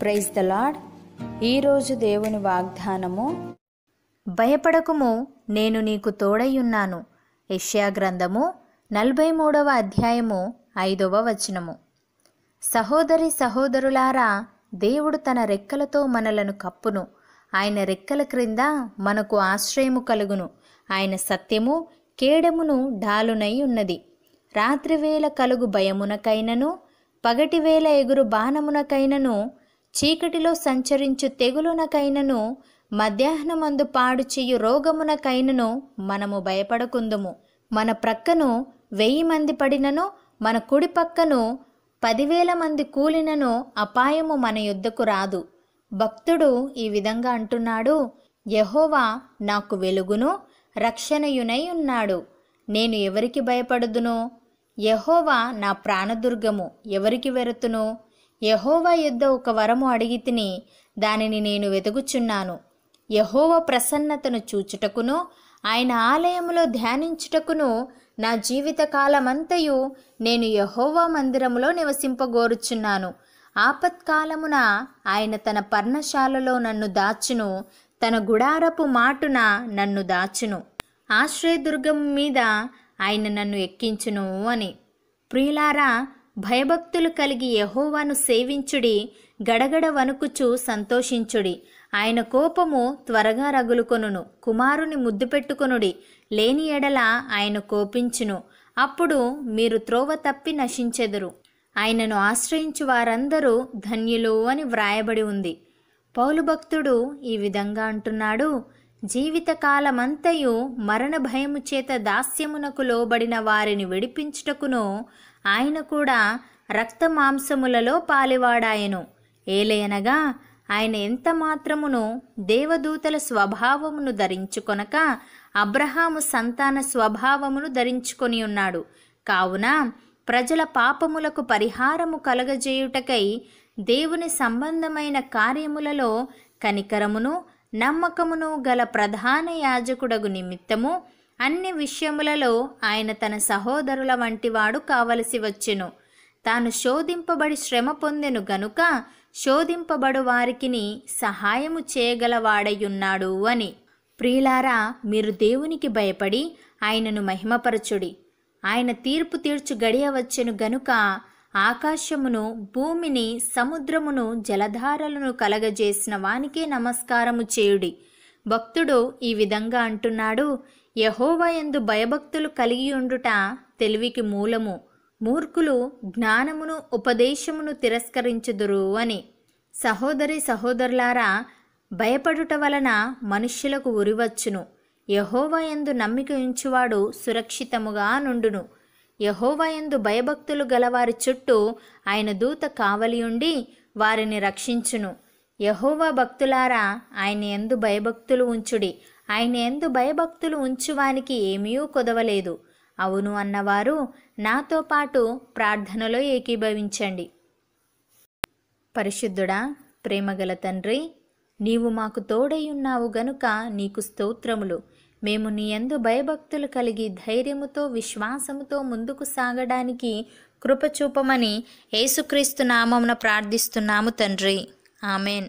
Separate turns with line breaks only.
praise the lord ఈరోజు దేవుని వాగ్దానము భయపడకుము నేను నీకు తోడయ్యున్నాను యష్యా గ్రంథము నలభై మూడవ అధ్యాయము ఐదవ వచనము సహోదరి సహోదరులారా దేవుడు తన రెక్కలతో మనలను కప్పును ఆయన రెక్కల క్రింద మనకు ఆశ్రయము కలుగును ఆయన సత్యము కేడమును డాలునై ఉన్నది రాత్రివేళ కలుగు భయమునకైనను పగటివేళ ఎగురు బాణమునకైనను చీకటిలో సంచరించు తెగులునకైనను మధ్యాహ్నమందు పాడు చెయ్యు రోగమునకైనను మనము భయపడకుందుము మన ప్రక్కను వెయ్యి మంది పడినను మన కుడి పక్కను పదివేల మంది కూలినను అపాయము మన యుద్ధకు రాదు భక్తుడు ఈ విధంగా అంటున్నాడు యహోవా నాకు వెలుగును రక్షణయునై ఉన్నాడు నేను ఎవరికి భయపడుదును యహోవా నా ప్రాణదుర్గము ఎవరికి వెరుతును యహోవా యుద్ధ ఒక వరము తిని దానిని నేను వెతుకుచున్నాను యహోవ ప్రసన్నతను చూచుటకును ఆయన ఆలయములో ధ్యానించుటకును నా జీవితకాలమంతయు నేను యహోవా మందిరములో నివసింపగోరుచున్నాను ఆపత్కాలమున ఆయన తన పర్ణశాలలో నన్ను దాచును తన గుడారపు మాటున నన్ను దాచును ఆశ్రయదుర్గం మీద ఆయన నన్ను ఎక్కించును అని ప్రియులారా భయభక్తులు కలిగి యహోవాను సేవించుడి గడగడ వణుకుచు సంతోషించుడి ఆయన కోపము త్వరగా రగులుకొనును కుమారుని ముద్దు పెట్టుకొనుడి లేని ఎడల ఆయన కోపించును అప్పుడు మీరు త్రోవ తప్పి నశించెదరు ఆయనను ఆశ్రయించు వారందరూ ధన్యులు అని వ్రాయబడి ఉంది పౌలు భక్తుడు ఈ విధంగా అంటున్నాడు జీవితకాలమంతయు మరణ భయము చేత దాస్యమునకు లోబడిన వారిని విడిపించుటకును ఆయన కూడా రక్త మాంసములలో పాలివాడాయను ఏలయనగా ఆయన ఎంత మాత్రమును దేవదూతల స్వభావమును ధరించుకొనక అబ్రహాము సంతాన స్వభావమును ధరించుకొని ఉన్నాడు కావున ప్రజల పాపములకు పరిహారము కలగజేయుటకై దేవుని సంబంధమైన కార్యములలో కనికరమును నమ్మకమును గల ప్రధాన యాజకుడగు నిమిత్తము అన్ని విషయములలో ఆయన తన సహోదరుల వంటివాడు కావలసి వచ్చెను తాను శోధింపబడి శ్రమ పొందెను గనుక శోధింపబడు వారికిని సహాయము చేయగలవాడయ్యున్నాడు అని ప్రియులారా మీరు దేవునికి భయపడి ఆయనను మహిమపరచుడి ఆయన తీర్పు తీర్చు గడియవచ్చెను గనుక ఆకాశమును భూమిని సముద్రమును జలధారలను కలగజేసిన వానికే నమస్కారము చేయుడి భక్తుడు ఈ విధంగా అంటున్నాడు యహోవయందు భయభక్తులు కలిగి ఉండుట తెలివికి మూలము మూర్ఖులు జ్ఞానమును ఉపదేశమును తిరస్కరించుదురు అని సహోదరి సహోదరులారా భయపడుట వలన మనుష్యులకు ఉరివచ్చును యహోవయందు నమ్మిక ఉంచువాడు సురక్షితముగా నుండును యహోవయందు భయభక్తులు గలవారి చుట్టూ ఆయన దూత కావలియుండి వారిని రక్షించును యహోవా భక్తులారా ఆయన ఎందు భయభక్తులు ఉంచుడి ఆయన ఎందు భయభక్తులు ఉంచువానికి ఏమీ కుదవలేదు అవును అన్నవారు నాతో పాటు ప్రార్థనలో ఏకీభవించండి పరిశుద్ధుడా ప్రేమగల తండ్రి నీవు మాకు తోడై ఉన్నావు గనుక నీకు స్తోత్రములు మేము నీ ఎందు భయభక్తులు కలిగి ధైర్యముతో విశ్వాసముతో ముందుకు సాగడానికి కృపచూపమని యేసుక్రీస్తు నామమున ప్రార్థిస్తున్నాము తండ్రి ఆమెన్